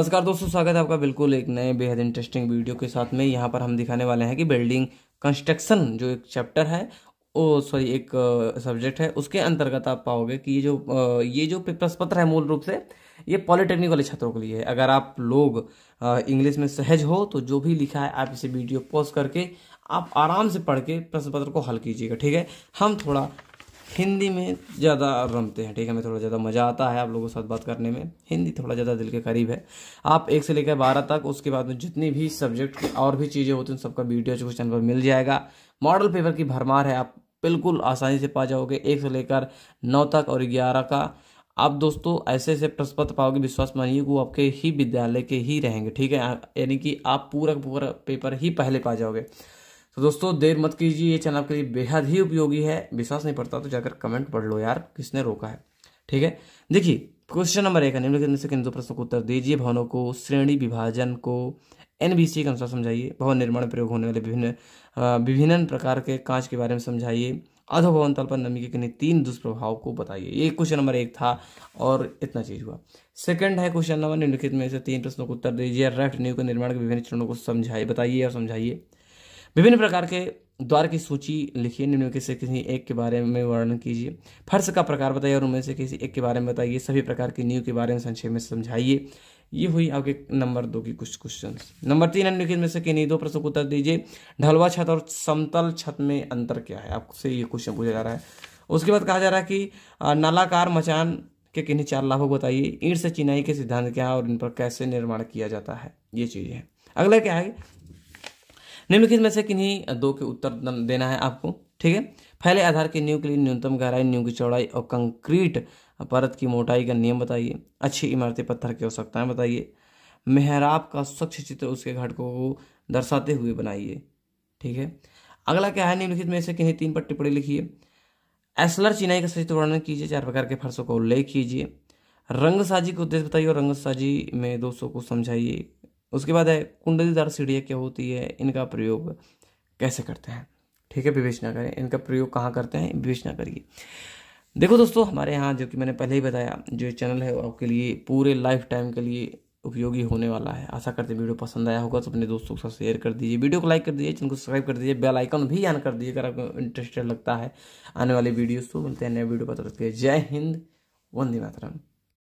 नमस्कार दोस्तों स्वागत है आपका बिल्कुल एक नए बेहद इंटरेस्टिंग वीडियो के साथ में यहाँ पर हम दिखाने वाले हैं कि बिल्डिंग कंस्ट्रक्शन जो एक चैप्टर है ओ सॉरी एक सब्जेक्ट है उसके अंतर्गत आप पाओगे कि ये जो ये जो प्रश्नपत्र है मूल रूप से ये पॉलिटेक्निक वाले छात्रों के लिए है अगर आप लोग इंग्लिश में सहज हो तो जो भी लिखा है आप इसे वीडियो पॉज करके आप आराम से पढ़ के प्रश्न पत्र को हल कीजिएगा ठीक है हम थोड़ा हिंदी में ज़्यादा रमते हैं ठीक है हमें थोड़ा ज़्यादा मज़ा आता है आप लोगों के साथ बात करने में हिंदी थोड़ा ज़्यादा दिल के करीब है आप एक से लेकर बारह तक उसके बाद में जितनी भी सब्जेक्ट की और भी चीज़ें होती हैं सबका वीडियो जो चैनल पर मिल जाएगा मॉडल पेपर की भरमार है आप बिल्कुल आसानी से पा जाओगे एक से लेकर नौ तक और ग्यारह का आप दोस्तों ऐसे ऐसे प्रश्न पत्र पाओगे विश्वास मानिए वो आपके ही विद्यालय के ही रहेंगे ठीक है यानी कि आप पूरा पूरा पेपर ही पहले पा जाओगे तो दोस्तों देर मत कीजिए ये चैनल आपके लिए बेहद ही उपयोगी है विश्वास नहीं पड़ता तो जाकर कमेंट पढ़ लो यार किसने रोका है ठीक है देखिए क्वेश्चन नंबर एक है निम्नलिखित में से किन दो प्रश्नों को उत्तर दीजिए भवनों को श्रेणी विभाजन को एनबीसी के अनुसार समझाइए भवन निर्माण प्रयोग होने वाले विभिन्न विभिन्न प्रकार के कांच के बारे में समझाइए अधो भवन तल पर नमी के किन्हीं तीन दुष्प्रभाव को बताइए ये क्वेश्चन नंबर एक था और इतना चीज हुआ सेकंड है क्वेश्चन नंबर निम्नलिखित में से तीन प्रश्नों को उत्तर दीजिए रेफ्ट न्यू के निर्माण के विभिन्न चरणों को समझाइए बताइए और समझाइए विभिन्न प्रकार के द्वार की सूची लिखिए निम्न से किसी एक के बारे में वर्णन कीजिए फर्श का प्रकार बताइए और उनमें से किसी एक के बारे में बताइए सभी प्रकार की नींव के बारे में संक्षेप में समझाइए ये हुई आपके नंबर दो की कुछ क्वेश्चन नंबर तीन निम्नलिखित में से किन्हीं दो प्रश्नों को उत्तर दीजिए ढलवा छत और समतल छत में अंतर क्या है आपसे ये क्वेश्चन पूछा जा रहा है उसके बाद कहा जा रहा है कि नालाकार मचान के किन्हीं चार लाभों बताइए ईंट से चिनाई के सिद्धांत क्या है और इन पर कैसे निर्माण किया जाता है ये चीज़ें हैं अगला क्या है निम्नलिखित में से किन्हीं दो के उत्तर देना है आपको ठीक है फैले आधार के न्यू के लिए न्यूनतम गहराई न्यू की चौड़ाई और कंक्रीट परत की मोटाई का नियम बताइए अच्छी इमारती पत्थर की आवश्यकताएं बताइए मेहराब का स्वच्छ चित्र उसके घटकों को दर्शाते हुए बनाइए ठीक है अगला क्या है निम्नलिखित में से किन्हीं तीन पर टिप्पणी लिखिए एसलर चिनाई का सचित्र वर्णन कीजिए चार प्रकार के फर्शों का उल्लेख कीजिए रंगसाजी का उद्देश्य बताइए और रंगसाजी में दोषों को समझाइए उसके बाद है कुंडलीदार सीढ़ियाँ क्या होती है इनका प्रयोग कैसे करते हैं ठीक है विवेचना करें इनका प्रयोग कहाँ करते हैं विवेचना करिए देखो दोस्तों हमारे यहाँ जो कि मैंने पहले ही बताया जो चैनल है आपके लिए पूरे लाइफ टाइम के लिए उपयोगी होने वाला है आशा करते हैं वीडियो पसंद आया होगा तो अपने दोस्तों के साथ शेयर कर दीजिए वीडियो को लाइक कर दीजिए चैनल को सब्सक्राइब कर दीजिए बेल आइकन भी ऑन कर दीजिए अगर आपको इंटरेस्टेड लगता है आने वाले वीडियोस तो मिलते हैं नए वीडियो पता पर जय हिंद वंदे मातरम